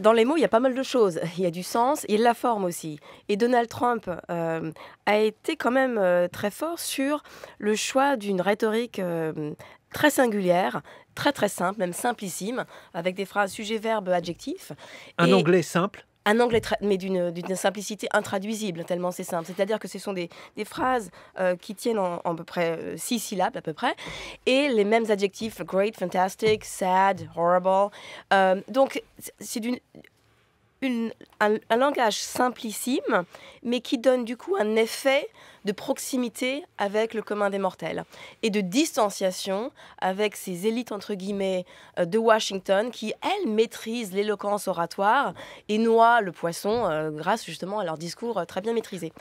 Dans les mots, il y a pas mal de choses. Il y a du sens, il a la forme aussi. Et Donald Trump euh, a été quand même euh, très fort sur le choix d'une rhétorique euh, très singulière, très très simple, même simplissime, avec des phrases sujet-verbe adjectif. Un anglais simple un anglais, mais euh, d'une simplicité intraduisible, tellement c'est simple. C'est-à-dire que ce sont des, phrases euh, qui tiennent en, en, peu près euh, six syllabes, à peu près, et les mêmes adjectifs, great, fantastic, sad, horrible. donc, c'est d'une un, langage simplissime, mais qui donne du coup un effet de proximité avec le commun des mortels et de distanciation avec ces élites entre guillemets euh, de Washington qui elles maîtrisent l'éloquence oratoire et noient le poisson euh, grâce justement à leur discours euh, très bien maîtrisé.